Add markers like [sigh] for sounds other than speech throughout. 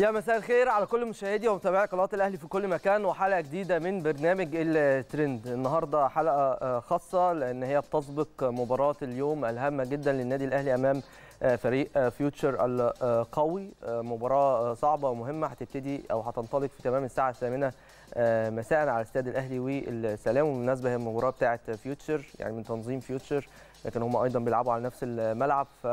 يا مساء الخير على كل مشاهدي ومتابعي قناه الاهلي في كل مكان وحلقه جديده من برنامج الترند النهارده حلقه آه، خاصه لان هي بتسبق مباراه اليوم الهامه جدا للنادي الاهلي امام آه، فريق آه، فيوتشر القوي مباراه صعبه ومهمه هتبتدي او هتنطلق في تمام الساعه الثامنه مساء على استاد الاهلي والسلام وبالمناسبه هي المباراه بتاعه فيوتشر يعني من تنظيم فيوتشر لكن هم ايضا بيلعبوا على نفس الملعب ف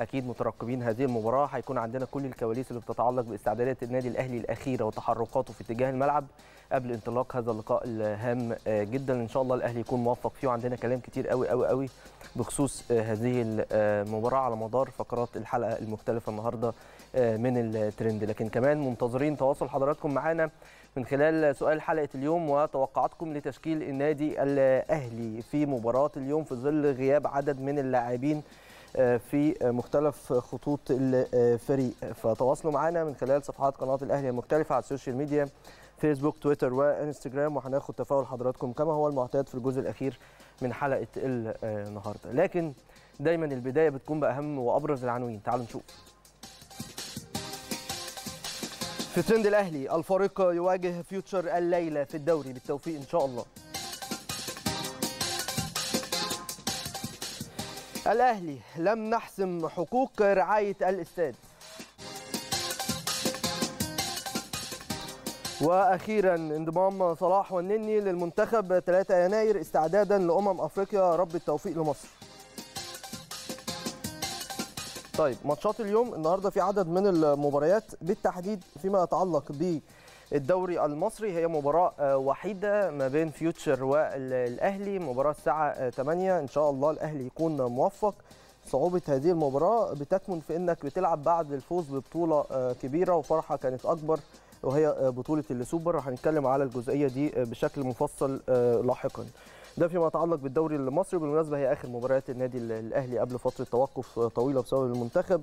اكيد مترقبين هذه المباراه هيكون عندنا كل الكواليس اللي بتتعلق باستعدادات النادي الاهلي الاخيره وتحركاته في اتجاه الملعب قبل انطلاق هذا اللقاء الهام آه، جدا ان شاء الله الاهلي يكون موفق فيه وعندنا كلام كتير قوي قوي قوي بخصوص آه، هذه المباراه آه، على مدار فقرات الحلقه المختلفه النهارده من الترند لكن كمان منتظرين تواصل حضراتكم معانا من خلال سؤال حلقه اليوم وتوقعاتكم لتشكيل النادي الاهلي في مباراه اليوم في ظل غياب عدد من اللاعبين آه، في مختلف خطوط الفريق فتواصلوا معنا من خلال صفحات قناه الاهلي المختلفه على السوشيال ميديا فيسبوك تويتر وانستجرام وهناخد تفاعل حضراتكم كما هو المعتاد في الجزء الاخير من حلقه النهارده لكن دايما البدايه بتكون باهم وابرز العناوين تعالوا نشوف في ترند الاهلي الفريق يواجه فيوتشر الليله في الدوري بالتوفيق ان شاء الله الأهلي لم نحسم حقوق رعاية الاستاد واخيرا انضمام صلاح والنني للمنتخب 3 يناير استعدادا لامم افريقيا رب التوفيق لمصر طيب ماتشات اليوم النهارده في عدد من المباريات بالتحديد فيما يتعلق ب الدوري المصري هي مباراه آه، وحيده ما بين فيوتشر والاهلي مباراه الساعه 8 آه، ان شاء الله الاهلي يكون موفق صعوبة هذه المباراة بتكمن في انك بتلعب بعد الفوز ببطولة آه، كبيرة وفرحة كانت اكبر وهي بطولة السوبر هنتكلم على الجزئية دي بشكل مفصل لاحقا ده فيما يتعلق بالدوري المصري بالمناسبة هي اخر مباريات النادي الاهلي قبل فترة توقف طويلة بسبب المنتخب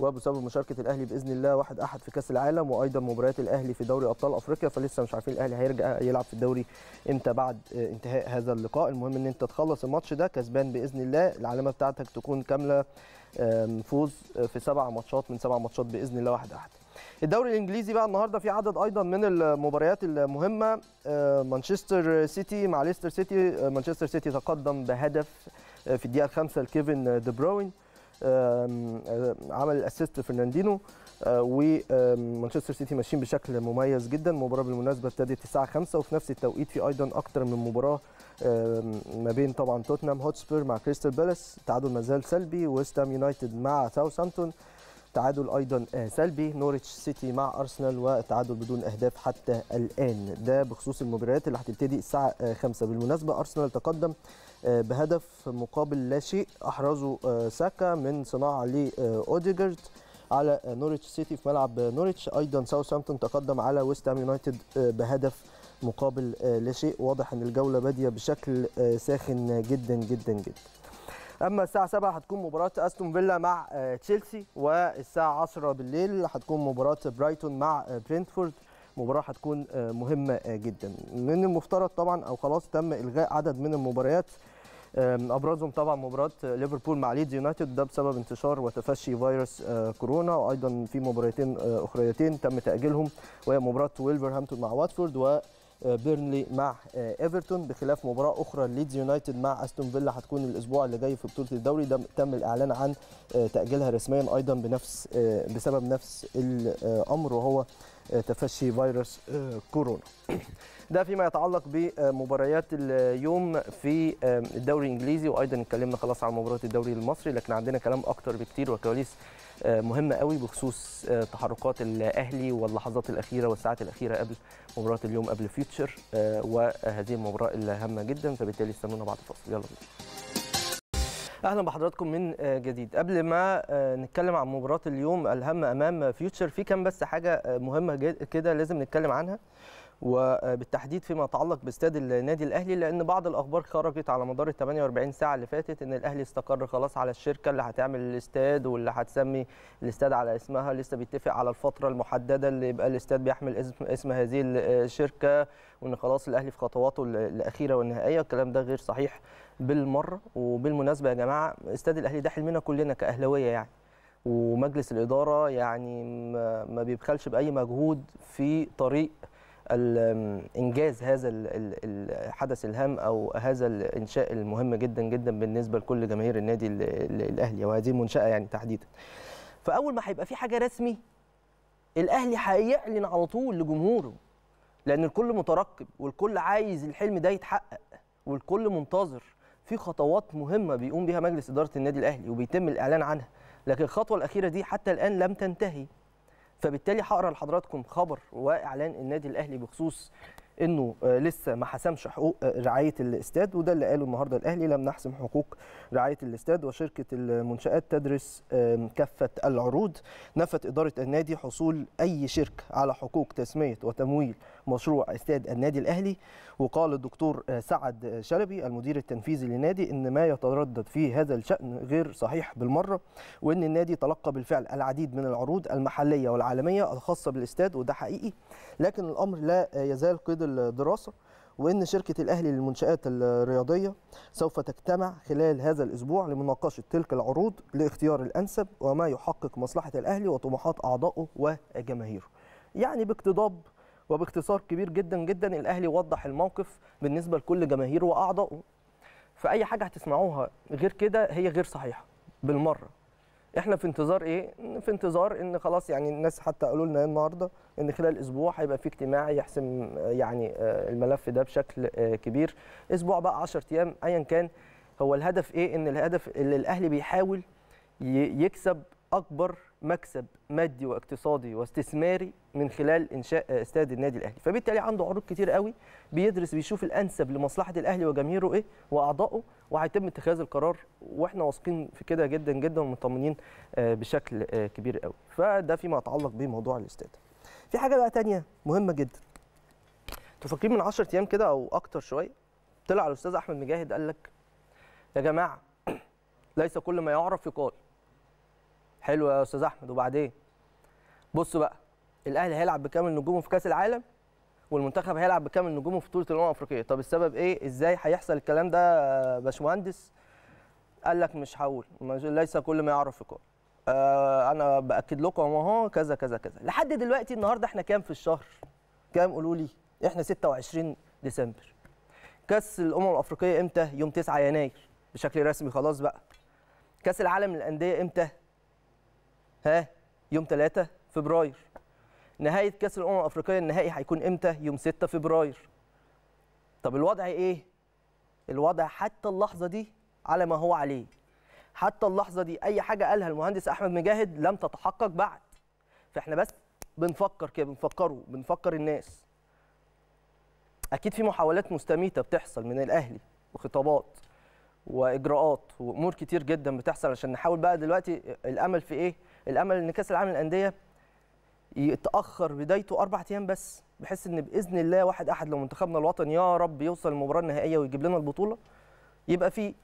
وبسبب مشاركه الاهلي باذن الله واحد احد في كاس العالم وايضا مباريات الاهلي في دوري ابطال افريقيا فلسه مش عارفين الاهلي هيرجع يلعب في الدوري امتى بعد آه، انتهاء هذا اللقاء المهم ان انت تخلص الماتش ده كسبان باذن الله العلامه بتاعتك تكون كامله آه، فوز آه، في سبع ماتشات من سبع ماتشات باذن الله واحد احد الدوري الانجليزي بقى النهارده في عدد ايضا من المباريات المهمه مانشستر سيتي مع ليستر سيتي مانشستر سيتي تقدم بهدف في الدقيقه الخامسه لكيفن دي بروين آه، عمل الاسيست فرناندينو آه، ومانشستر سيتي ماشيين بشكل مميز جدا المباراه بالمناسبه ابتدت الساعه 5 وفي نفس التوقيت في ايضا اكثر من مباراه ما بين طبعا توتنهام هوتسبير مع كريستال بالاس تعادل ما زال سلبي ويست يونايتد مع ساوثامبتون تعادل ايضا آه، سلبي نوريتش سيتي مع ارسنال وتعادل بدون اهداف حتى الان ده بخصوص المباريات اللي هتبتدي الساعه 5 آه، بالمناسبه ارسنال تقدم آه، بهدف مقابل لا شيء احرزه ساكا من صناعه لاوديجارد على نوريتش سيتي في ملعب نوريتش ايضا ساوثهامبتون تقدم على ويست هام يونايتد بهدف مقابل لا شيء واضح ان الجوله باديه بشكل ساخن جدا جدا جدا اما الساعه 7 هتكون مباراه استون فيلا مع آه، تشيلسي والساعه 10 بالليل هتكون مباراه برايتون مع آه، برينتفورد مباراه هتكون آه، مهمه جدا من المفترض طبعا او خلاص تم الغاء عدد من المباريات ابرزهم طبعا مباراه ليفربول مع ليدز يونايتد ده بسبب انتشار وتفشي فيروس كورونا وايضا في مباراتين اخريتين تم تاجيلهم وهي مباراه ويلفرهامبتون مع واتفورد و بيرنلي مع ايفرتون بخلاف مباراه اخرى ليدز يونايتد مع استون فيلا هتكون الاسبوع اللي جاي في بطوله الدوري ده تم الاعلان عن آه، تاجيلها رسميا ايضا بنفس آه، بسبب نفس الامر وهو تفشي فيروس آه، كورونا [clears throat] ده فيما يتعلق بمباريات اليوم في آه، الدوري الانجليزي وايضا اتكلمنا خلاص عن مباراه الدوري المصري لكن عندنا كلام اكتر بكتير وكواليس آه، مهمه قوي بخصوص تحركات الاهلي واللحظات الاخيره والساعات الاخيره قبل مباراه اليوم قبل فيوتشر وهذه المباراه الهامه جدا فبالتالي استنونا بعد الفاصل يلا بينا اهلا بحضراتكم من آه، جديد قبل ما آه، نتكلم عن مباراه اليوم الهامه امام فيوتشر في كام بس حاجه آه، مهمه كده لازم نتكلم عنها وبالتحديد فيما يتعلق باستاد النادي الاهلي لان بعض الاخبار خرجت على مدار ال 48 ساعه اللي فاتت ان الاهلي استقر خلاص على الشركه اللي هتعمل الاستاد واللي هتسمي الاستاد على اسمها لسه بيتفق على الفتره المحدده اللي يبقى الاستاد بيحمل اسم اسم هذه الشركه وان خلاص الاهلي في خطواته الاخيره والنهائيه الكلام ده غير صحيح بالمره وبالمناسبه يا جماعه استاد الاهلي ده حلمنا كلنا كاهلاويه يعني ومجلس الاداره يعني ما بيبخلش باي مجهود في طريق انجاز هذا الحدث الهام او هذا الانشاء المهم جدا جدا بالنسبه لكل جماهير النادي الاهلي وهذه المنشاه يعني تحديدا فاول ما هيبقى في حاجه رسمي الاهلي هيعلن على طول لجمهوره لان الكل مترقب والكل عايز الحلم ده يتحقق والكل منتظر في خطوات مهمه بيقوم بها مجلس اداره النادي الاهلي وبيتم الاعلان عنها لكن الخطوه الاخيره دي حتى الان لم تنتهي فبالتالي هقرا لحضراتكم خبر واعلان النادي الاهلي بخصوص انه آه، لسه ما حسمش حقوق آه، رعايه الاستاد وده اللي قاله النهارده الاهلي لم نحسم حقوق رعايه الاستاد وشركه المنشات تدرس كافه العروض نفت اداره النادي حصول اي شركه على حقوق تسميه وتمويل مشروع استاد النادي الاهلي وقال الدكتور آه، سعد شلبي المدير التنفيذي للنادي ان ما يتردد في هذا الشان غير صحيح بالمره وان النادي تلقى بالفعل العديد من العروض المحليه والعالميه الخاصه بالاستاد وده حقيقي لكن الامر لا يزال قدر الدراسه وان شركه الاهلي للمنشات الرياضيه سوف تجتمع خلال هذا الاسبوع لمناقشه تلك العروض لاختيار الانسب وما يحقق مصلحه الاهلي وطموحات اعضائه وجماهيره. يعني باقتضاب وباختصار كبير جدا جدا الاهلي وضح الموقف بالنسبه لكل جماهيره واعضائه. فاي حاجه هتسمعوها غير كده هي غير صحيحه بالمره. احنا في انتظار ايه في انتظار ان خلاص يعني الناس حتى قالوا لنا النهارده ان خلال اسبوع هيبقى في اجتماع يحسم يعني آه، الملف ده بشكل آه، كبير اسبوع بقى 10 ايام ايا كان هو الهدف ايه ان الهدف اللي الاهلي بيحاول يكسب اكبر مكسب مادي واقتصادي واستثماري من خلال انشاء آه، استاد النادي الاهلي فبالتالي عنده عروض كتير قوي بيدرس بيشوف الانسب لمصلحه الاهلي وجماهيره ايه واعضائه وهيتم اتخاذ القرار واحنا واثقين في كده جدا جدا ومطمنين آه، بشكل آه، كبير قوي فده فيما يتعلق بموضوع الاستاد في حاجه بقى تانية مهمه جدا تفكرين من 10 ايام كده او اكتر شويه طلع الاستاذ احمد مجاهد قال لك يا جماعه [clears throat] ليس كل ما يعرف يقال حلو يا استاذ احمد وبعدين بصوا بقى الاهلي هيلعب بكامل نجومه في كاس العالم والمنتخب هيلعب بكامل نجومه في بطوله الامم الافريقيه طب السبب ايه ازاي هيحصل الكلام ده باشمهندس قال لك مش هقول ليس كل ما يعرف في آه انا باكد لكم اهو كذا كذا كذا لحد دلوقتي النهارده احنا كام في الشهر كام قولوا لي احنا 26 ديسمبر كاس الامم الافريقيه امتى يوم 9 يناير بشكل رسمي خلاص بقى كاس العالم للانديه امتى ها يوم 3 فبراير نهايه كاس الامم الافريقيه النهائي هيكون امتى يوم 6 فبراير طب الوضع ايه الوضع حتى اللحظه دي على ما هو عليه حتى اللحظه دي اي حاجه قالها المهندس احمد مجاهد لم تتحقق بعد فاحنا بس بنفكر كده بنفكره بنفكر الناس اكيد في محاولات مستميته بتحصل من الاهلي وخطابات واجراءات وامور كتير جدا بتحصل عشان نحاول بقى دلوقتي الامل في ايه الامل ان كاس العالم للانديه يتاخر بدايته اربع ايام بس بحيث ان باذن الله واحد احد لو منتخبنا الوطني يا رب يوصل المباراه النهائيه ويجيب لنا البطوله يبقى في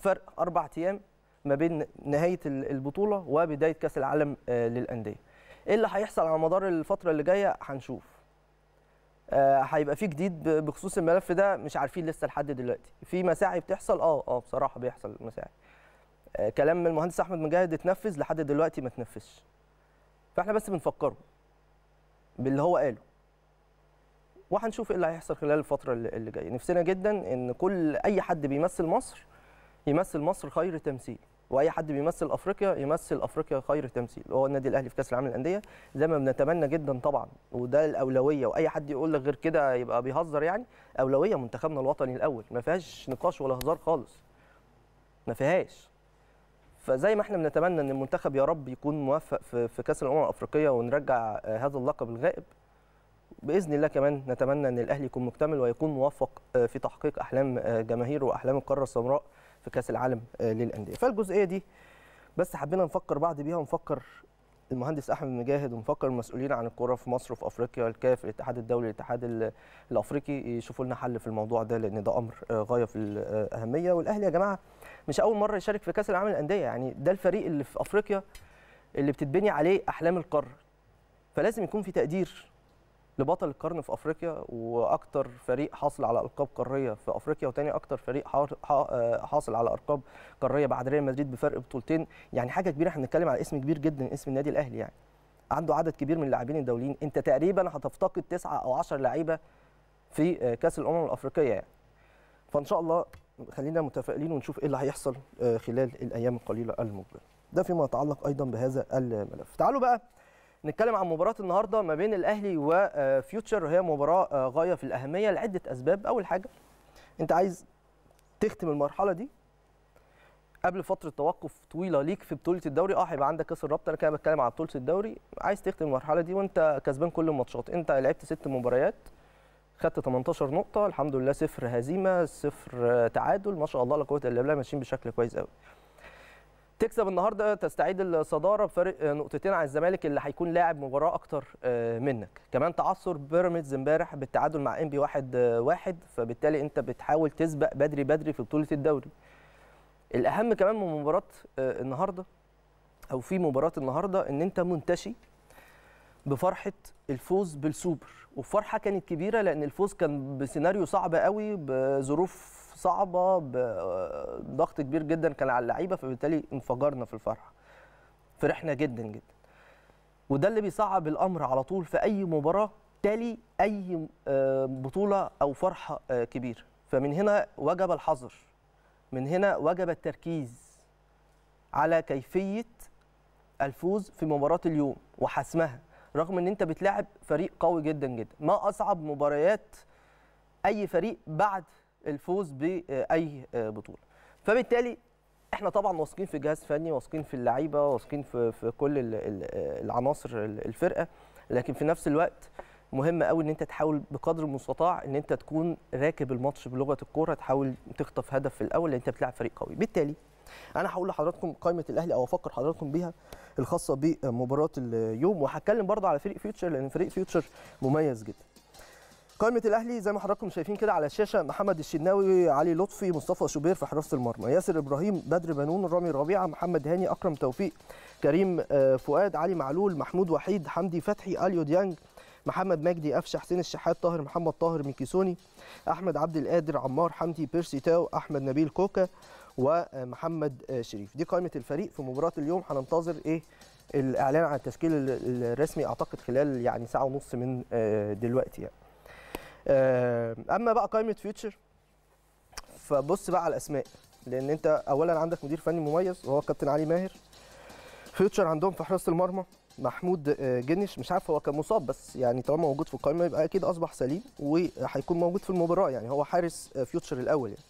فرق اربع ايام ما بين نهايه البطوله وبدايه كاس العالم آه، للانديه. ايه اللي هيحصل على مدار الفتره اللي جايه هنشوف. آه، هيبقى في جديد بخصوص الملف ده مش عارفين لسه لحد دلوقتي. في مساعي بتحصل اه اه بصراحه بيحصل مساعي. آه، كلام المهندس احمد مجاهد اتنفذ لحد دلوقتي ما اتنفذش. فاحنا بس بنفكره باللي هو قاله وهنشوف ايه اللي هيحصل خلال الفتره اللي جايه نفسنا جدا ان كل اي حد بيمثل مصر يمثل مصر خير تمثيل واي حد بيمثل افريقيا يمثل افريقيا خير تمثيل هو النادي الاهلي في كاس العالم للانديه زي ما بنتمنى جدا طبعا وده الاولويه واي حد يقول لك غير كده يبقى بيهزر يعني اولويه منتخبنا الوطني الاول ما فيهاش نقاش ولا هزار خالص ما فيهاش فزي ما احنا بنتمنى ان المنتخب يا رب يكون موفق في, في كاس الامم الافريقيه ونرجع آه، هذا اللقب الغائب باذن الله كمان نتمنى ان الاهلي يكون مكتمل ويكون موفق آه، في تحقيق احلام آه، جماهيره واحلام القاره السمراء في كاس العالم للانديه فالجزئيه دي بس حبينا نفكر بعض بيها ونفكر المهندس احمد مجاهد ونفكر المسؤولين عن الكره في مصر وفي افريقيا الكاف الاتحاد الدولي الاتحاد الافريقي يشوفوا لنا حل في الموضوع ده لان ده امر آه، غايه في الاهميه آه، والاهلي يا جماعه مش اول مره يشارك في كاس العالم للانديه يعني ده الفريق اللي في افريقيا اللي بتتبني عليه احلام القاره فلازم يكون في تقدير لبطل القرن في افريقيا واكثر فريق حاصل على القاب قاريه في افريقيا وتاني اكثر فريق آه، حاصل على القاب قاريه بعد ريال مدريد بفرق بطولتين يعني حاجه كبيره احنا بنتكلم على اسم كبير جدا اسم النادي الاهلي يعني عنده عدد كبير من اللاعبين الدوليين انت تقريبا هتفتقد تسعة او 10 لعيبه في آه، كاس الامم الافريقيه يعني فان شاء الله خلينا متفائلين ونشوف ايه اللي هيحصل آه، خلال الايام القليله المقبله ده فيما يتعلق ايضا بهذا الملف تعالوا بقى نتكلم عن مباراه النهارده ما بين الاهلي وفيوتشر آه، هي مباراه آه، غايه في الاهميه لعده اسباب اول حاجه انت عايز تختم المرحله دي قبل فتره توقف طويله ليك في بطوله الدوري اه هيبقى عندك كاس الرابطه انا كده بتكلم على بطوله الدوري عايز تختم المرحله دي وانت كسبان كل الماتشات انت لعبت ست مباريات خدت 18 نقطه الحمد لله صفر هزيمه صفر آه، تعادل ما شاء الله لا قوه الا بالله ماشيين بشكل كويس قوي تكسب النهارده تستعيد الصداره بفارق نقطتين عن الزمالك اللي هيكون لاعب مباراه اكتر آه، منك كمان تعثر بيراميدز امبارح بالتعادل مع انبي واحد آه، واحد فبالتالي انت بتحاول تسبق بدري بدري في بطوله الدوري الاهم كمان من مباراه آه، النهارده او في مباراه النهارده ان انت منتشي بفرحه الفوز بالسوبر وفرحه كانت كبيره لان الفوز كان بسيناريو صعب قوي بظروف صعبه بضغط كبير جدا كان على اللعيبه فبالتالي انفجرنا في الفرحه فرحنا جدا جدا وده اللي بيصعب الامر على طول في اي مباراه تالي اي آه، بطوله او فرحه آه، كبيره فمن هنا وجب الحظر من هنا وجب التركيز على كيفيه الفوز في مباراه اليوم وحسمها رغم ان انت بتلاعب فريق قوي جدا جدا ما اصعب مباريات اي فريق بعد الفوز باي آه، بطوله فبالتالي احنا طبعا واثقين في جهاز فني واثقين في اللعيبه واثقين في, في كل العناصر الفرقه لكن في نفس الوقت مهم قوي ان انت تحاول بقدر المستطاع ان انت تكون راكب الماتش بلغه الكوره تحاول تخطف هدف في الاول لان انت بتلعب فريق قوي بالتالي انا هقول لحضراتكم قائمه الاهلي او افكر حضراتكم بيها الخاصه بمباراه اليوم وهتكلم برضه على فريق فيوتشر لان فريق فيوتشر مميز جدا قائمه الاهلي زي ما حضراتكم شايفين كده على الشاشه محمد الشناوي علي لطفي مصطفى شوبير في حراسه المرمى ياسر ابراهيم بدر بنون رامي ربيعه محمد هاني اكرم توفيق كريم آه، فؤاد علي معلول محمود وحيد حمدي فتحي اليو ديانج محمد مجدي قفشه حسين الشحات طاهر محمد طاهر ميكيسوني احمد عبد القادر عمار حمدي بيرسي تاو احمد نبيل كوكا ومحمد آه، آه، شريف دي قائمه الفريق في مباراه اليوم هننتظر ايه الاعلان عن التشكيل الرسمي اعتقد خلال يعني ساعه ونص من دلوقتي يعني آه، اما بقى قائمه فيوتشر فبص بقى على الاسماء لان انت اولا عندك مدير فني مميز وهو الكابتن علي ماهر فيوتشر عندهم في حراسه المرمى محمود آه، جنش مش عارف هو كان مصاب بس يعني طالما موجود في القائمه يبقى اكيد اصبح سليم وهيكون موجود في المباراه يعني هو حارس فيوتشر آه، الاول يعني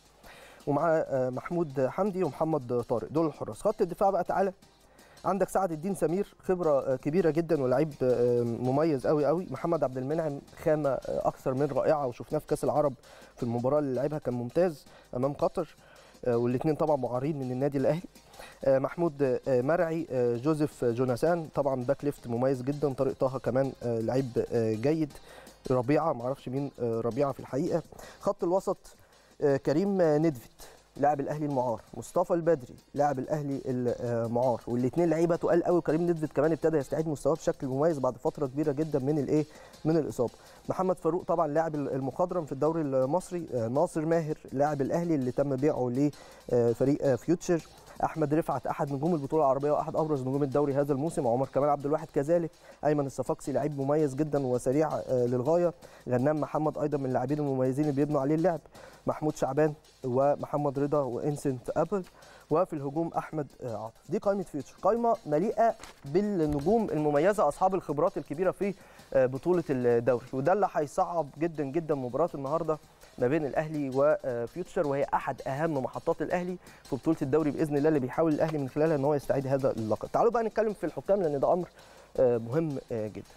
ومعاه محمود حمدي ومحمد طارق دول الحراس خط الدفاع بقى تعالى عندك سعد الدين سمير خبره آه، كبيره جدا ولاعيب آه، مميز قوي قوي محمد عبد المنعم خامه آه، اكثر من رائعه وشفناه في كاس العرب في المباراه اللي لعبها كان ممتاز امام قطر والاثنين طبعا معارين من النادي الاهلي محمود مرعي جوزيف جوناثان طبعا باك ليفت مميز جدا طارق طه كمان لعيب جيد ربيعه معرفش مين ربيعه في الحقيقه خط الوسط كريم ندفت لاعب الاهلي المعار مصطفى البدري لاعب الاهلي المعار والاثنين لعيبه تقال قوي كريم ندفد كمان ابتدى يستعيد مستواه بشكل مميز بعد فتره كبيره جدا من الايه من الاصابه محمد فاروق طبعا لاعب المخضرم في الدوري المصري آه، ناصر ماهر لاعب الاهلي اللي تم بيعه لفريق آه، فيوتشر احمد رفعت احد نجوم البطوله العربيه واحد ابرز نجوم الدوري هذا الموسم وعمر كمال عبد الواحد كذلك ايمن الصفاقسي لعيب مميز جدا وسريع آه، للغايه غنام محمد ايضا من اللاعبين المميزين اللي بيبنوا عليه اللعب محمود شعبان ومحمد رضا وانسنت ابل وفي الهجوم احمد آه، عاطف دي قائمه فيوتشر قائمه مليئه بالنجوم المميزه اصحاب الخبرات الكبيره في آه، بطوله الدوري وده اللي هيصعب جدا جدا مباراه النهارده ما بين الاهلي وفيوتشر آه، وهي احد اهم محطات الاهلي في بطوله الدوري باذن الله اللي بيحاول الاهلي من خلالها ان هو يستعيد هذا اللقب تعالوا بقى نتكلم في الحكام لان ده امر آه، مهم آه، جدا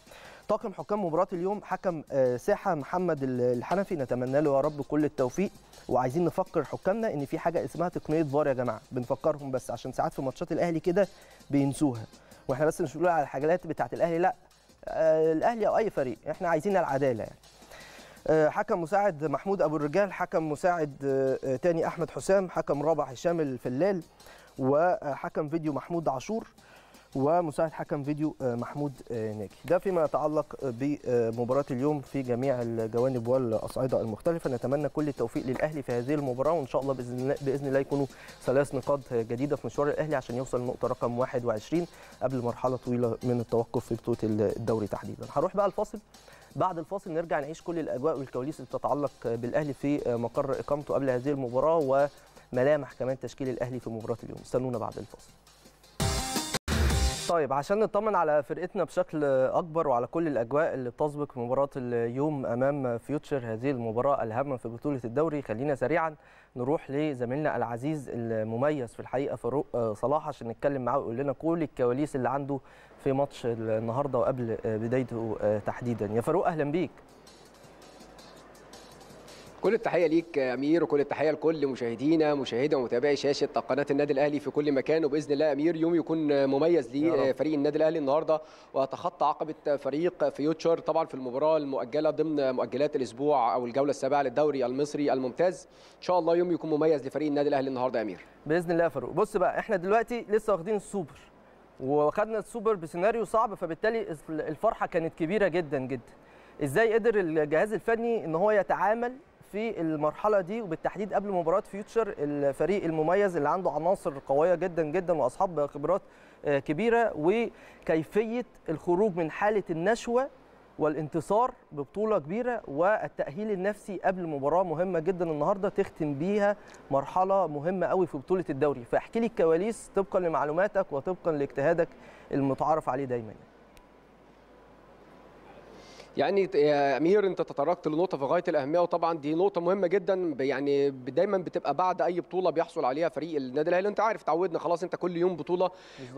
طاقم حكام مباراه اليوم حكم ساحه محمد الحنفي نتمنى له يا رب كل التوفيق وعايزين نفكر حكامنا ان في حاجه اسمها تقنيه فار يا جماعه بنفكرهم بس عشان ساعات في ماتشات الاهلي كده بينسوها واحنا بس مش بنقول على الحاجات بتاعه الاهلي لا الاهلي او اي فريق احنا عايزين العداله يعني آه، حكم مساعد محمود ابو الرجال حكم مساعد آه، آه، تاني احمد حسام حكم رابع هشام الفلال وحكم فيديو محمود عاشور ومساعد حكم فيديو محمود ناجي ده فيما يتعلق بمباراه اليوم في جميع الجوانب والاصعده المختلفه نتمنى كل التوفيق للاهلي في هذه المباراه وان شاء الله باذن الله يكونوا ثلاث نقاط جديده في مشوار الاهلي عشان يوصل النقطه رقم 21 قبل مرحله طويله من التوقف في بطوله الدوري تحديدا هروح بقى الفاصل بعد الفاصل نرجع نعيش كل الاجواء والكواليس اللي بتتعلق بالاهلي في مقر اقامته قبل هذه المباراه وملامح كمان تشكيل الاهلي في مباراه اليوم استنونا بعد الفاصل طيب عشان نطمن على فرقتنا بشكل اكبر وعلى كل الاجواء اللي بتسبق مباراه اليوم امام فيوتشر هذه المباراه الهامه في بطوله الدوري خلينا سريعا نروح لزميلنا العزيز المميز في الحقيقه فاروق صلاح عشان نتكلم معاه ويقول لنا كل الكواليس اللي عنده في ماتش النهارده وقبل بدايته تحديدا يا فاروق اهلا بيك كل التحيه ليك يا امير وكل التحيه لكل مشاهدينا مشاهدي ومتابعي شاشه قناه النادي الاهلي في كل مكان وباذن الله امير يوم يكون مميز لفريق النادي الاهلي النهارده وتخطى عقبه فريق فيوتشر طبعا في المباراه المؤجله ضمن مؤجلات الاسبوع او الجوله السابعه للدوري المصري الممتاز ان شاء الله يوم يكون مميز لفريق النادي الاهلي النهارده يا امير باذن الله يا فاروق بص بقى احنا دلوقتي لسه واخدين السوبر وخدنا السوبر بسيناريو صعب فبالتالي الفرحه كانت كبيره جدا جدا ازاي قدر الجهاز الفني ان هو يتعامل في المرحله دي وبالتحديد قبل مباراه فيوتشر الفريق المميز اللي عنده عناصر قويه جدا جدا واصحاب خبرات آه، كبيره وكيفيه الخروج من حاله النشوه والانتصار ببطوله كبيره والتاهيل النفسي قبل مباراه مهمه جدا النهارده تختم بيها مرحله مهمه قوي في بطوله الدوري فاحكي لي الكواليس طبقا لمعلوماتك وطبقا لاجتهادك المتعارف عليه دايما يعني يا امير انت تطرقت لنقطه في غايه الاهميه وطبعا دي نقطه مهمه جدا يعني دايما بتبقى بعد اي بطوله بيحصل عليها فريق النادي الاهلي انت عارف تعودنا خلاص انت كل يوم بطوله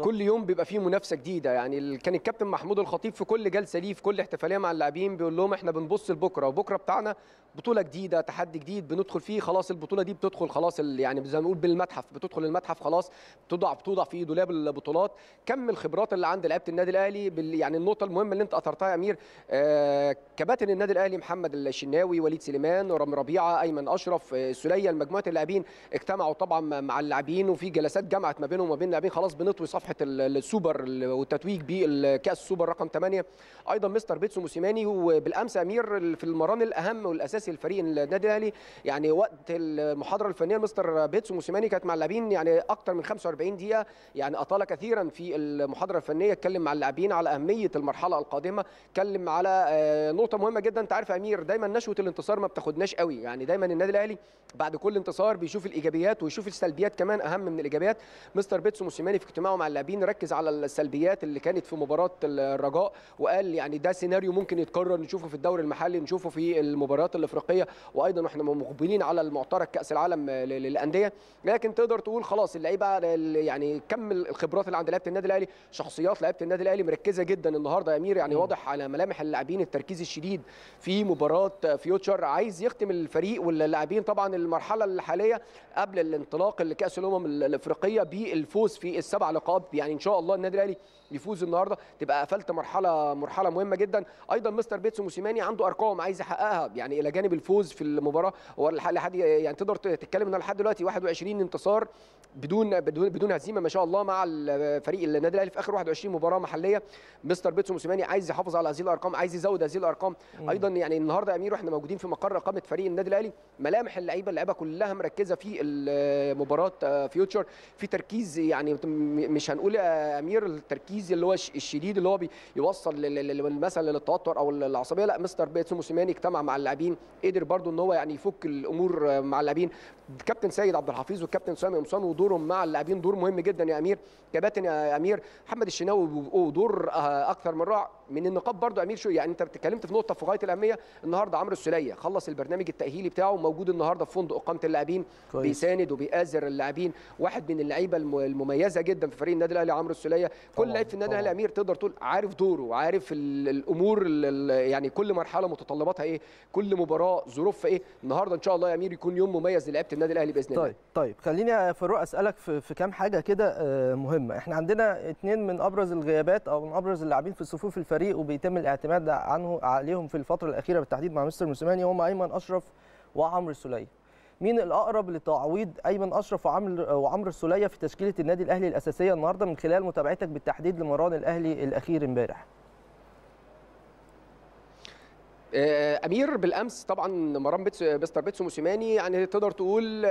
كل يوم بيبقى فيه منافسه جديده يعني كان الكابتن محمود الخطيب في كل جلسه ليه في كل احتفاليه مع اللاعبين بيقول لهم احنا بنبص لبكره وبكره بتاعنا بطوله جديده تحدي جديد بندخل فيه خلاص البطوله دي بتدخل خلاص يعني زي ما بنقول بالمتحف بتدخل المتحف خلاص بتوضع بتوضع في دولاب البطولات كم الخبرات اللي عند لعيبه النادي الاهلي يعني النقطه المهمه اللي انت اثرتها يا امير آه كباتن النادي الاهلي محمد الشناوي وليد سليمان رامي ربيعه ايمن اشرف آه، سلية مجموعه اللاعبين اجتمعوا طبعا مع اللاعبين وفي جلسات جمعت ما بينهم وما بين اللاعبين خلاص بنطوي صفحه السوبر والتتويج بكاس السوبر رقم 8 ايضا مستر بيتسو موسيماني وبالامس امير في المران الاهم والاساسي لفريق النادي الاهلي يعني وقت المحاضره الفنيه مستر بيتسو موسيماني كانت مع اللاعبين يعني اكثر من 45 دقيقه يعني اطال كثيرا في المحاضره الفنيه اتكلم مع اللاعبين على اهميه المرحله القادمه اتكلم على آه، نقطه مهمه جدا انت عارف يا امير دايما نشوه الانتصار ما بتاخدناش قوي يعني دايما النادي الاهلي بعد كل انتصار بيشوف الايجابيات ويشوف السلبيات كمان اهم من الايجابيات مستر بيتسو موسيماني في اجتماعه مع اللاعبين ركز على السلبيات اللي كانت في مباراه الرجاء وقال يعني ده سيناريو ممكن يتكرر نشوفه في الدوري المحلي نشوفه في المباريات الافريقيه وايضا احنا مقبلين على المعترك كاس العالم للانديه لكن تقدر تقول خلاص اللعيبه يعني كم الخبرات اللي عند لعيبه النادي الاهلي شخصيات لعيبه النادي الاهلي مركزه جدا النهارده يا امير يعني واضح على ملامح اللاعبين اللاعبين التركيز الشديد في مباراه فيوتشر عايز يختم الفريق واللاعبين طبعا المرحله الحاليه قبل الانطلاق لكاس الامم الافريقيه بالفوز في السبع لقب يعني ان شاء الله النادي الاهلي يفوز النهارده تبقى قفلت مرحله مرحله مهمه جدا ايضا مستر بيتس موسيماني عنده ارقام عايز يحققها يعني الى جانب الفوز في المباراه هو لحد يعني تقدر تتكلم ان لحد دلوقتي 21 انتصار بدون بدون بدون هزيمه ما شاء الله مع الفريق النادي الاهلي في اخر 21 مباراه محليه مستر بيتسو موسيماني عايز يحافظ على هذه الارقام عايز يزود هذه الارقام مم. ايضا يعني النهارده امير واحنا موجودين في مقر اقامه فريق النادي الاهلي ملامح اللعيبه اللعيبه كلها مركزه في مباراه فيوتشر آه، في تركيز يعني مش هنقول يا امير التركيز اللي هو الشديد اللي هو بيوصل مثلا للتوتر او العصبيه لا مستر بيتسو موسيماني اجتمع مع اللاعبين قدر برده ان هو يعني يفك الامور مع اللاعبين الكابتن سيد عبد الحفيظ والكابتن سامي قمصان ودورهم مع اللاعبين دور مهم جدا يا امير كباتن يا امير محمد الشناوي ودور آه، اكثر من رائع من النقاط برضو امير شو يعني انت اتكلمت في نقطه في غايه الاهميه النهارده عمرو السليه خلص البرنامج التاهيلي بتاعه موجود النهارده في فندق اقامه اللاعبين بيساند وبيآزر اللاعبين واحد من اللعيبه المميزه جدا في فريق النادي الاهلي عمرو السليه كل لعيب في النادي الاهلي امير تقدر تقول عارف دوره وعارف الامور يعني كل مرحله متطلباتها ايه كل مباراه ظروفها ايه النهارده ان شاء الله يا امير يكون يوم مميز للعيبه النادي الاهلي باذن الله طيب طيب خليني يا فاروق اسالك في, في كام حاجه كده آه، مهمه احنا عندنا اثنين من ابرز الغيابات او من ابرز اللاعبين في صفوف الفريق الفريق وبيتم الاعتماد عنه عليهم في الفتره الاخيره بالتحديد مع مستر موسيماني هم ايمن اشرف وعمرو السليه مين الاقرب لتعويض ايمن اشرف وعمرو وعمرو السليه في تشكيله النادي الاهلي الاساسيه النهارده من خلال متابعتك بالتحديد لمران الاهلي الاخير امبارح آه، امير بالامس طبعا مرام بيتسو بيستر بيتسو موسيماني يعني تقدر تقول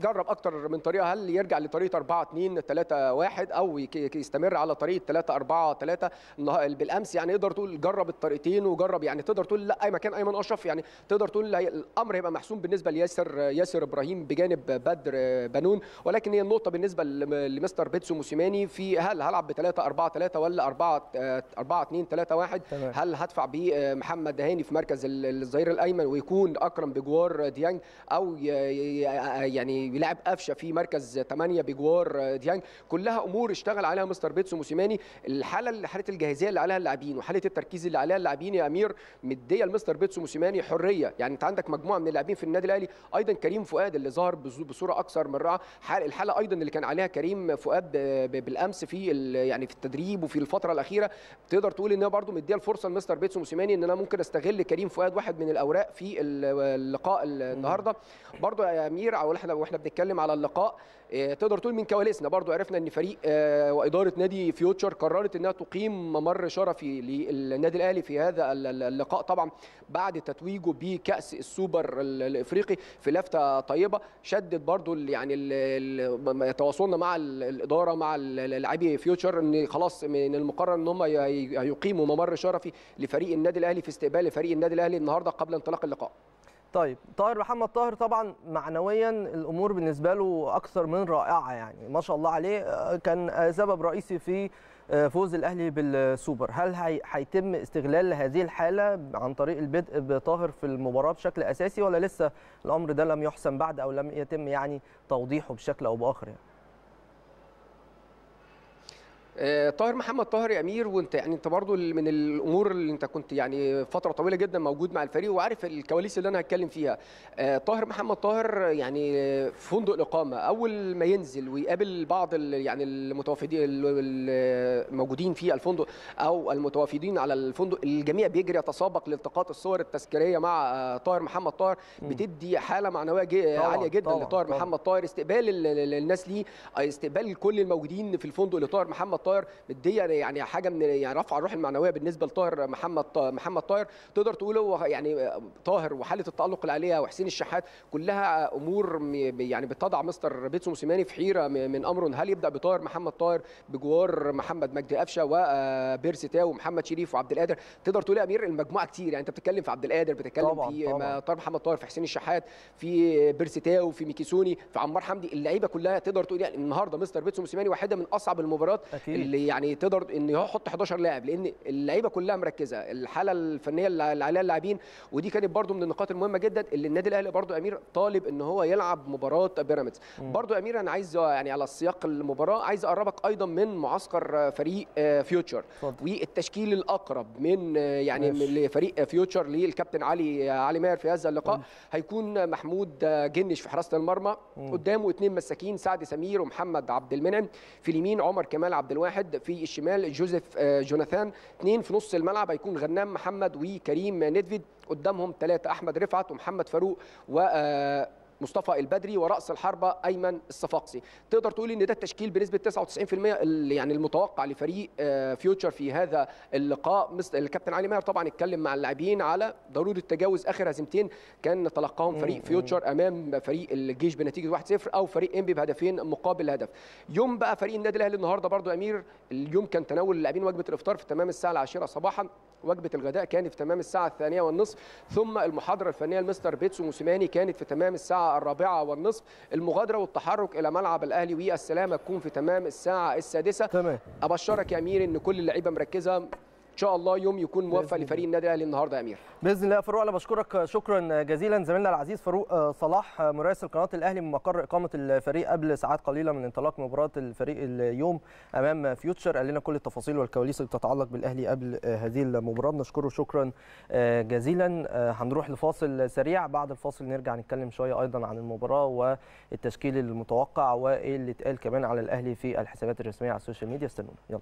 جرب اكتر من طريقه هل يرجع لطريقه 4 2 3 1 او يستمر على طريقه 3 4 3 بالامس يعني يقدر تقول جرب الطريقتين وجرب يعني تقدر تقول لا اي مكان ايمن اشرف يعني تقدر تقول الامر هيبقى محسوم بالنسبه لياسر ياسر ابراهيم بجانب بدر بنون ولكن هي النقطه بالنسبه لمستر بيتسو موسيماني في هل هلعب ب 3 4 3 ولا 4 4 2 3 1 تمام. هل هدفع بمحمد هاني في مركز الظهير الايمن ويكون اكرم بجوار ديانج او يعني بيلعب قفشه في مركز 8 بجوار آه، ديانج كلها امور اشتغل عليها مستر بيتسو موسيماني الحاله اللي حاله الجاهزيه اللي عليها اللاعبين وحاله التركيز اللي عليها اللاعبين يا امير مديه لمستر بيتسو موسيماني حريه يعني انت عندك مجموعه من اللاعبين في النادي الاهلي ايضا كريم فؤاد اللي ظهر بصوره اكثر من رائعه الحاله ايضا اللي كان عليها كريم فؤاد بالامس في يعني في التدريب وفي الفتره الاخيره تقدر تقول ان هي برده مديه الفرصه لمستر بيتسو موسيماني ان انا ممكن استغل كريم فؤاد واحد من الاوراق في اللقاء النهارده برده يا امير او احنا واحنا بنتكلم على اللقاء آه، تقدر تقول من كواليسنا برضو عرفنا ان فريق آه، واداره نادي فيوتشر قررت انها تقيم ممر شرفي للنادي الاهلي في هذا اللقاء طبعا بعد تتويجه بكاس السوبر الافريقي في لفته طيبه شدت برضو يعني تواصلنا مع الاداره مع لاعبي فيوتشر ان خلاص من المقرر ان هم هيقيموا ممر شرفي لفريق النادي الاهلي في استقبال فريق النادي الاهلي النهارده قبل انطلاق اللقاء طيب طاهر محمد طاهر طبعا معنويا الامور بالنسبه له اكثر من رائعه يعني ما شاء الله عليه آه، كان آه، سبب رئيسي في آه، فوز الاهلي بالسوبر هل هيتم استغلال هذه الحاله عن طريق البدء بطاهر في المباراه بشكل اساسي ولا لسه الامر ده لم يحسم بعد او لم يتم يعني توضيحه بشكل او باخر يعني آه، طاهر محمد طاهر يا امير وانت يعني انت برضو من الامور اللي انت كنت يعني فتره طويله جدا موجود مع الفريق وعارف الكواليس اللي انا هتكلم فيها آه، طاهر محمد طاهر يعني فندق الاقامه اول ما ينزل ويقابل بعض يعني المتوافدين الموجودين في الفندق او المتوافدين على الفندق الجميع بيجري يتسابق لالتقاط الصور التذكاريه مع آه، طاهر محمد طاهر بتدي حاله معنويه عاليه جدا طبعًا لطاهر طبعًا محمد طاهر استقبال الناس ليه استقبال كل الموجودين في الفندق لطاهر محمد طاهر مديه يعني, يعني حاجه من يعني رفع الروح المعنويه بالنسبه لطاهر محمد محمد طاهر تقدر تقول هو يعني طاهر وحاله التالق العاليه وحسين الشحات كلها امور يعني بتضع مستر بيتسو موسيماني في حيره من امر هل يبدا بطاهر محمد طاهر بجوار محمد مجدي قفشه وبيرسي آه، تاو ومحمد شريف وعبد القادر تقدر تقول يا امير المجموعه كتير يعني انت بتتكلم في عبد القادر بتتكلم طبعًا في طاهر محمد طاهر في حسين الشحات في بيرسي تاو في ميكيسوني في عمار حمدي اللعيبه كلها تقدر تقول يعني النهارده مستر بيتسو موسيماني واحده من اصعب المباريات أكيد. اللي يعني تقدر ان يحط 11 لاعب لان اللعيبه كلها مركزه الحاله الفنيه اللي عليها اللاعبين ودي كانت برده من النقاط المهمه جدا اللي النادي الاهلي برده امير طالب ان هو يلعب مباراه بيراميدز برده امير انا عايز يعني على سياق المباراه عايز اقربك ايضا من معسكر فريق آه، فيوتشر والتشكيل الاقرب من آه، يعني من فريق فيوتشر للكابتن علي علي ماهر في هذا اللقاء مم. هيكون محمود آه، جنش في حراسه المرمى مم. قدامه اثنين مساكين سعد سمير ومحمد عبد المنعم في اليمين عمر كمال عبد واحد في الشمال جوزيف آه، جوناثان اثنين في نص الملعب هيكون غنام محمد وكريم ندفيد قدامهم ثلاثة أحمد رفعت ومحمد فاروق و آه، مصطفى البدري ورأس الحربة أيمن الصفاقسي تقدر تقول إن ده التشكيل بنسبة 99% اللي يعني المتوقع لفريق آه، فيوتشر في هذا اللقاء الكابتن علي ماهر طبعا اتكلم مع اللاعبين على ضرورة تجاوز آخر هزيمتين كان تلقاهم فريق فيوتشر أمام فريق الجيش بنتيجة 1-0 أو فريق إنبي بهدفين مقابل هدف يوم بقى فريق النادي الأهلي النهارده برضو أمير اليوم كان تناول اللاعبين وجبة الإفطار في تمام الساعة العاشرة صباحا وجبة الغداء كانت في تمام الساعة الثانية والنصف ثم المحاضرة الفنية لمستر بيتسو موسيماني كانت في تمام الساعة الساعة الرابعة والنصف المغادرة والتحرك إلى ملعب الأهلي والسلامة تكون في تمام الساعة السادسة تمام أبشرك يا أمير إن كل اللعيبة مركزة ان شاء الله يوم يكون موفق لفريق النادي الاهلي النهارده يا امير باذن الله يا فاروق انا بشكرك شكرا جزيلا زميلنا العزيز فاروق آه، صلاح آه، مراسل قناه الاهلي من مقر اقامه الفريق قبل ساعات قليله من انطلاق مباراه الفريق اليوم امام فيوتشر قال لنا كل التفاصيل والكواليس اللي بتتعلق بالاهلي قبل آه، هذه المباراه بنشكره شكرا جزيلا هنروح لفاصل سريع بعد الفاصل نرجع نتكلم شويه ايضا عن المباراه والتشكيل المتوقع وايه اللي اتقال كمان على الاهلي في الحسابات الرسميه على السوشيال ميديا استنونا يلا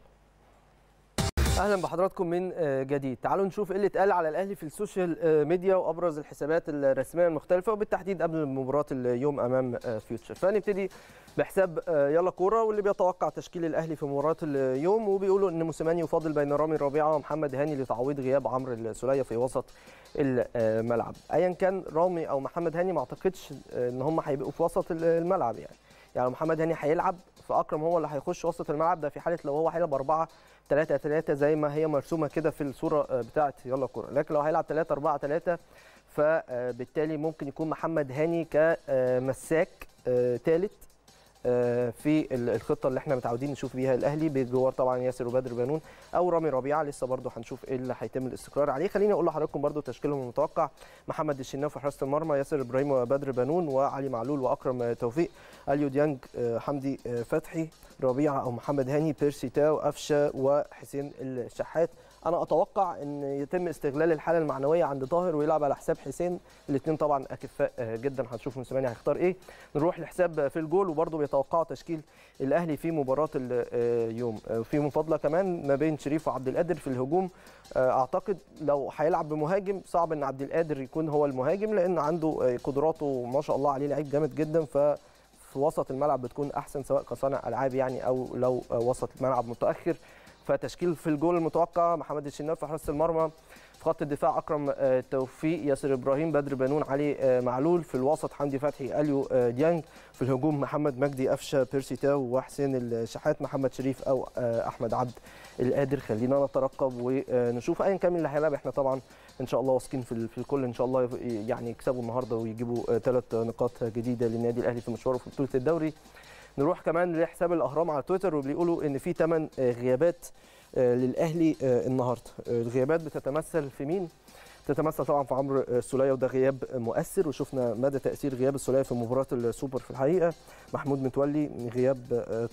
اهلا بحضراتكم من آه، جديد تعالوا نشوف ايه اللي اتقال على الاهلي في السوشيال آه، ميديا وابرز الحسابات الرسميه المختلفه وبالتحديد قبل مباراه اليوم امام آه، فيوتشر فنبتدي بحساب يلا كوره واللي بيتوقع تشكيل الاهلي في مباراه اليوم وبيقولوا ان موسيماني يفاضل بين رامي ربيعه ومحمد هاني لتعويض غياب عمرو السوليه في وسط الملعب ايا كان رامي او محمد هاني ما اعتقدش ان هم هيبقوا في وسط الملعب يعني يعني محمد هاني هيلعب فاكرم هو اللي هيخش وسط الملعب ده في حاله لو هو هيلعب 4 3 3 زي ما هي مرسومه كده في الصوره آه، بتاعه يلا كوره لكن لو هيلعب 3 4 3 فبالتالي ممكن يكون محمد هاني كمساك ثالث آه، آه، في الخطه اللي احنا متعودين نشوف بيها الاهلي بجوار طبعا ياسر وبدر بنون او رامي ربيعه لسه برضو هنشوف ايه اللي هيتم الاستقرار عليه خليني اقول لحضراتكم برضو تشكيلهم المتوقع محمد الشناوي في حراسه المرمى ياسر ابراهيم وبدر بنون وعلي معلول واكرم توفيق اليو ديانج آه، حمدي آه، فتحي ربيعه او محمد هاني بيرسي تاو قفشه وحسين الشحات انا اتوقع ان يتم استغلال الحاله المعنويه عند طاهر ويلعب على حساب حسين الاثنين طبعا اكفاء جدا هنشوف موسيماني هيختار ايه نروح لحساب في الجول وبرده بيتوقعوا تشكيل الاهلي في مباراه اليوم آه، آه، في مفاضله كمان ما بين شريف وعبد القادر في الهجوم آه، اعتقد لو هيلعب بمهاجم صعب ان عبد القادر يكون هو المهاجم لان عنده قدراته ما شاء الله عليه لعيب جامد جدا ف في وسط الملعب بتكون احسن سواء كصانع العاب يعني او لو وسط الملعب متاخر فتشكيل في الجول المتوقع محمد الشناوي في حراسه المرمى في خط الدفاع اكرم آه، توفيق ياسر ابراهيم بدر بنون علي آه، معلول في الوسط حمدي فتحي اليو آه، ديانج في الهجوم محمد مجدي قفشه بيرسي تاو وحسين الشحات محمد شريف او احمد عبد القادر خلينا نترقب ونشوف ايا كان اللي هيلعب احنا طبعا ان شاء الله واثقين في, في الكل ان شاء الله يعني يكسبوا النهارده ويجيبوا ثلاث نقاط جديده للنادي الاهلي في مشواره في بطوله الدوري نروح كمان لحساب الاهرام على تويتر وبيقولوا ان في ثمان آه، غيابات آه، للاهلي آه، النهارده الغيابات بتتمثل في مين تتمثل طبعا في عمرو السوليه وده غياب مؤثر وشفنا مدى تاثير غياب السوليه في مباراه السوبر في الحقيقه محمود متولي غياب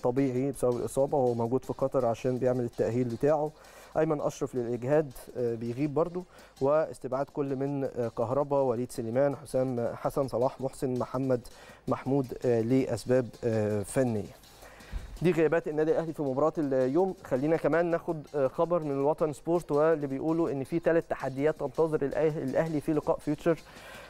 طبيعي بسبب الاصابه وهو موجود في قطر عشان بيعمل التاهيل بتاعه ايمن اشرف للاجهاد آه، بيغيب برده واستبعاد كل من آه، كهربا وليد سليمان حسام حسن صلاح محسن محمد محمود آه، لاسباب فنيه دي غيابات النادي الاهلي في مباراه اليوم خلينا كمان ناخد خبر من الوطن سبورت واللي بيقولوا ان في ثلاث تحديات تنتظر الاهلي في لقاء فيوتشر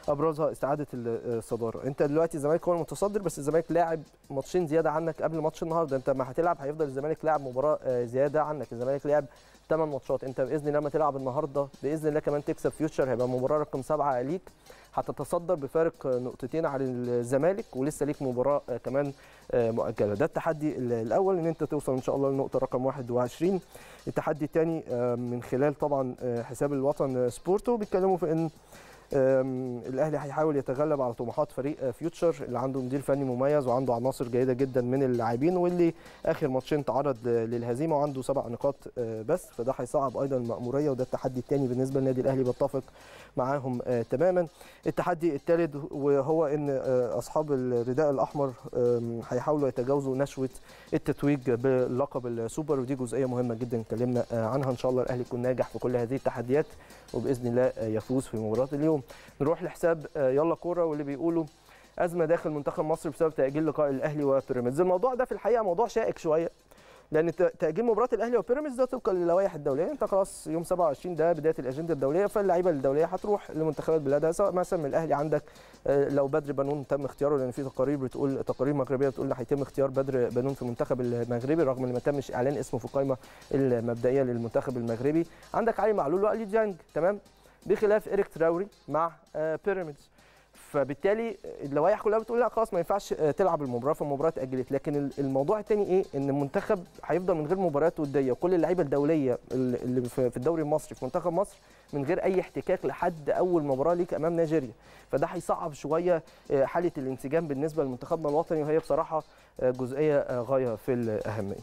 ابرزها استعاده الصداره انت دلوقتي الزمالك هو المتصدر بس الزمالك لاعب ماتشين زياده عنك قبل ماتش النهارده انت ما هتلعب هيفضل الزمالك لاعب مباراه آه، زياده عنك الزمالك لاعب 8 ماتشات انت باذن الله لما تلعب النهارده باذن الله كمان تكسب فيوتشر هيبقى مباراه رقم سبعه ليك هتتصدر بفارق آه، نقطتين عن الزمالك ولسه ليك مباراه آه، كمان مؤجله ده التحدي الاول ان انت توصل ان شاء الله للنقطه رقم 21 التحدي الثاني من خلال طبعا حساب الوطن سبورتو بيتكلموا في ان الاهلي هيحاول يتغلب على طموحات فريق فيوتشر اللي عنده مدير فني مميز وعنده عناصر جيده جدا من اللاعبين واللي اخر ماتشين تعرض للهزيمه وعنده سبع نقاط آه، بس فده هيصعب ايضا الماموريه وده التحدي الثاني بالنسبه للنادي الاهلي بتفق معاهم آه، تماما التحدي الثالث وهو ان آه، اصحاب الرداء الاحمر هيحاولوا يتجاوزوا نشوه التتويج بلقب السوبر ودي جزئيه مهمه جدا اتكلمنا عنها ان شاء الله الاهلي يكون ناجح في كل هذه التحديات وباذن الله آه، يفوز في مباراه اليوم نروح لحساب آه، يلا كوره واللي بيقولوا ازمه داخل منتخب مصر بسبب تاجيل لقاء الاهلي وبيراميدز الموضوع ده في الحقيقه موضوع شائك شويه لان تاجيل مباراه الاهلي وبيراميدز ده طبقا للوائح الدوليه انت خلاص يوم 27 ده بدايه الاجنده الدوليه فاللعيبه الدوليه هتروح لمنتخبات بلادها سواء مثلا من الاهلي عندك آه، لو بدر بنون تم اختياره لان في تقارير بتقول تقارير مغربيه بتقول ان هيتم اختيار بدر بنون في المنتخب المغربي رغم ان ما تمش اعلان اسمه في القائمه المبدئيه للمنتخب المغربي عندك علي معلول وقلي ديانج تمام بخلاف إريك تراوري مع آه، بيراميدز فبالتالي اللوائح كلها بتقول لا خلاص ما ينفعش آه، تلعب المباراه فالمباراه اتاجلت لكن الموضوع الثاني ايه ان المنتخب هيفضل من غير مباريات وديه وكل اللعيبه الدوليه اللي في الدوري المصري في منتخب مصر من غير اي احتكاك لحد اول مباراه ليك امام نيجيريا فده هيصعب شويه آه، حاله الانسجام بالنسبه لمنتخبنا الوطني وهي بصراحه آه، جزئيه غايه في الاهميه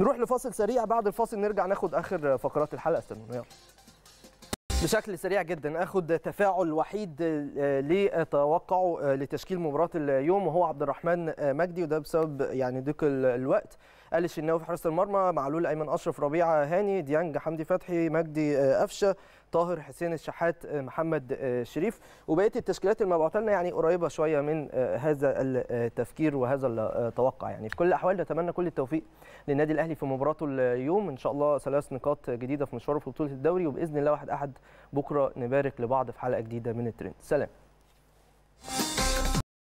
نروح لفاصل سريع بعد الفاصل نرجع ناخد اخر فقرات الحلقه استنوا يلا بشكل سريع جدا اخد تفاعل وحيد آه، لتوقعه آه، لتشكيل مباراه اليوم وهو عبد الرحمن آه، مجدي وده بسبب يعني ضيق الوقت قال الشناوي في حراسه المرمى معلول ايمن اشرف ربيعه هاني ديانج حمدي فتحي مجدي قفشه طاهر حسين الشحات آه، محمد آه، شريف وبقيه التشكيلات المبعوثه لنا يعني قريبه شويه من آه، هذا التفكير وهذا التوقع يعني في كل الاحوال نتمنى كل التوفيق للنادي الاهلي في مباراته اليوم ان شاء الله ثلاث نقاط جديده في مشواره في بطوله الدوري وباذن الله واحد احد بكره نبارك لبعض في حلقه جديده من الترند سلام